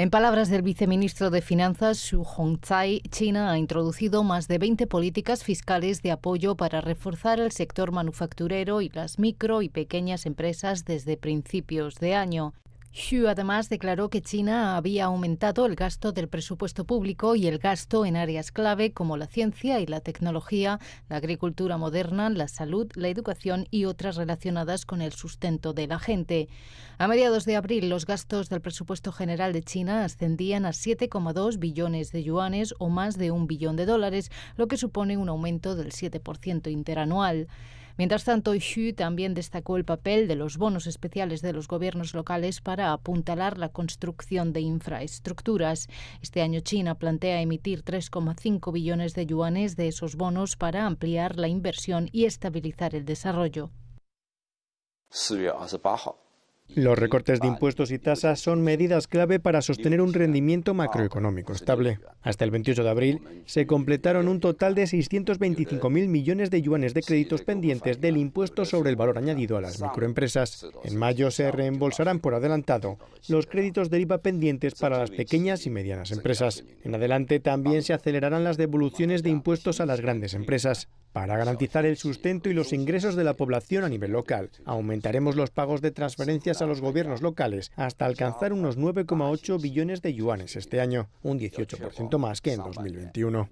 En palabras del viceministro de Finanzas, Xu Hongzai, China ha introducido más de 20 políticas fiscales de apoyo para reforzar el sector manufacturero y las micro y pequeñas empresas desde principios de año. Xu además declaró que China había aumentado el gasto del presupuesto público y el gasto en áreas clave como la ciencia y la tecnología, la agricultura moderna, la salud, la educación y otras relacionadas con el sustento de la gente. A mediados de abril, los gastos del presupuesto general de China ascendían a 7,2 billones de yuanes o más de un billón de dólares, lo que supone un aumento del 7% interanual. Mientras tanto, Xu también destacó el papel de los bonos especiales de los gobiernos locales para apuntalar la construcción de infraestructuras. Este año China plantea emitir 3,5 billones de yuanes de esos bonos para ampliar la inversión y estabilizar el desarrollo. Los recortes de impuestos y tasas son medidas clave para sostener un rendimiento macroeconómico estable. Hasta el 28 de abril se completaron un total de 625.000 millones de yuanes de créditos pendientes del impuesto sobre el valor añadido a las microempresas. En mayo se reembolsarán por adelantado los créditos de IVA pendientes para las pequeñas y medianas empresas. En adelante también se acelerarán las devoluciones de impuestos a las grandes empresas. Para garantizar el sustento y los ingresos de la población a nivel local, aumentaremos los pagos de transferencias a los gobiernos locales hasta alcanzar unos 9,8 billones de yuanes este año, un 18% más que en 2021.